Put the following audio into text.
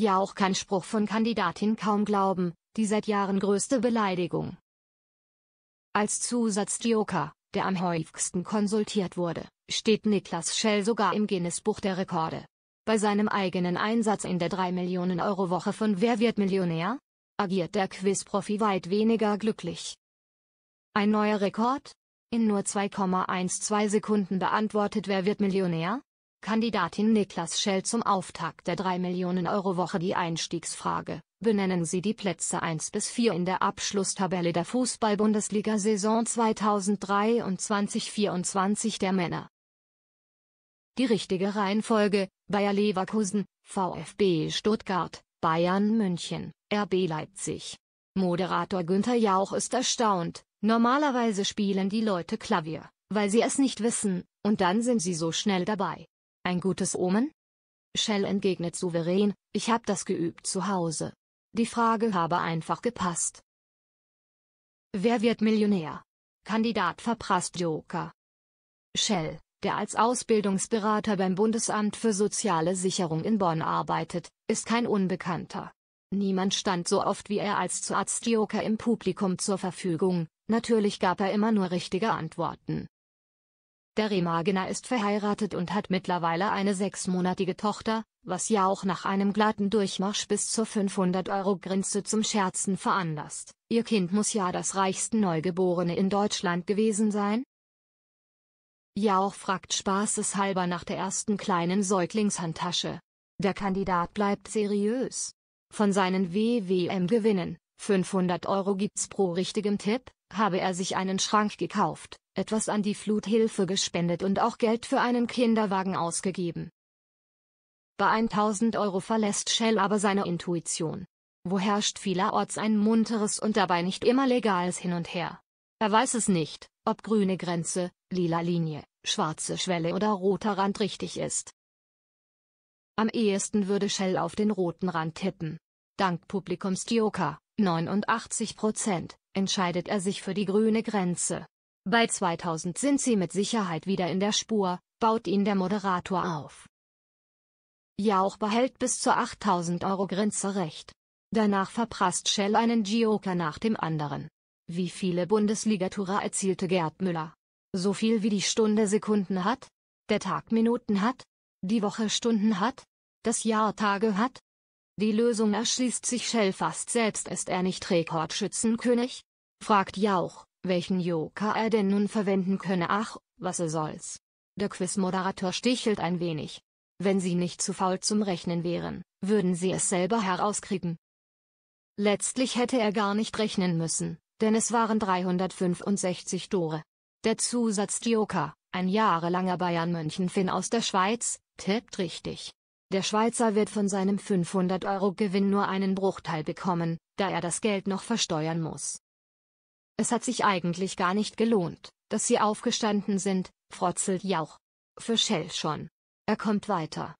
Ja auch kein Spruch von Kandidatin kaum glauben, die seit Jahren größte Beleidigung. Als Zusatzjoker, der am häufigsten konsultiert wurde, steht Niklas Schell sogar im Guinness-Buch der Rekorde. Bei seinem eigenen Einsatz in der 3 Millionen Euro Woche von Wer wird Millionär? agiert der Quiz-Profi weit weniger glücklich. Ein neuer Rekord? In nur 2,12 Sekunden beantwortet Wer wird Millionär? Kandidatin Niklas Schell zum Auftakt der 3 Millionen Euro Woche die Einstiegsfrage. Benennen Sie die Plätze 1 bis 4 in der Abschlusstabelle der Fußball-Bundesliga-Saison 2023-24 der Männer. Die richtige Reihenfolge: Bayer Leverkusen, VfB Stuttgart, Bayern München, RB Leipzig. Moderator Günther Jauch ist erstaunt. Normalerweise spielen die Leute Klavier, weil sie es nicht wissen, und dann sind sie so schnell dabei. Ein gutes Omen? Shell entgegnet souverän, ich hab das geübt zu Hause. Die Frage habe einfach gepasst. Wer wird Millionär? Kandidat verprasst Joker. Shell, der als Ausbildungsberater beim Bundesamt für Soziale Sicherung in Bonn arbeitet, ist kein Unbekannter. Niemand stand so oft wie er als Arzt Joker im Publikum zur Verfügung, natürlich gab er immer nur richtige Antworten. Der Remagener ist verheiratet und hat mittlerweile eine sechsmonatige Tochter, was ja auch nach einem glatten Durchmarsch bis zur 500-Euro-Grenze zum Scherzen veranlasst. Ihr Kind muss ja das reichste Neugeborene in Deutschland gewesen sein? Jauch fragt spaßeshalber nach der ersten kleinen Säuglingshandtasche. Der Kandidat bleibt seriös. Von seinen WWM-Gewinnen 500 Euro gibt's pro richtigem Tipp, habe er sich einen Schrank gekauft, etwas an die Fluthilfe gespendet und auch Geld für einen Kinderwagen ausgegeben. Bei 1000 Euro verlässt Shell aber seine Intuition. Wo herrscht vielerorts ein munteres und dabei nicht immer legales Hin und Her. Er weiß es nicht, ob grüne Grenze, lila Linie, schwarze Schwelle oder roter Rand richtig ist. Am ehesten würde Shell auf den roten Rand tippen. Dank Publikumsjoker 89 Prozent, entscheidet er sich für die grüne Grenze. Bei 2000 sind sie mit Sicherheit wieder in der Spur, baut ihn der Moderator auf. Jauch behält bis zur 8000 Euro Grenze recht. Danach verprasst Shell einen Joker nach dem anderen. Wie viele Bundesligatourer erzielte Gerd Müller? So viel wie die Stunde Sekunden hat? Der Tag Minuten hat? Die Woche Stunden hat? Das Jahr Tage hat? Die Lösung erschließt sich Shell fast selbst. Ist er nicht Rekordschützenkönig? fragt Jauch, welchen Joker er denn nun verwenden könne. Ach, was er soll's. Der Quizmoderator stichelt ein wenig. Wenn Sie nicht zu faul zum Rechnen wären, würden Sie es selber herauskriegen. Letztlich hätte er gar nicht rechnen müssen, denn es waren 365 Tore. Der Zusatz Joker, ein jahrelanger Bayern München-Finn aus der Schweiz, tippt richtig. Der Schweizer wird von seinem 500-Euro-Gewinn nur einen Bruchteil bekommen, da er das Geld noch versteuern muss. Es hat sich eigentlich gar nicht gelohnt, dass sie aufgestanden sind, frotzelt Jauch. Für Shell schon. Er kommt weiter.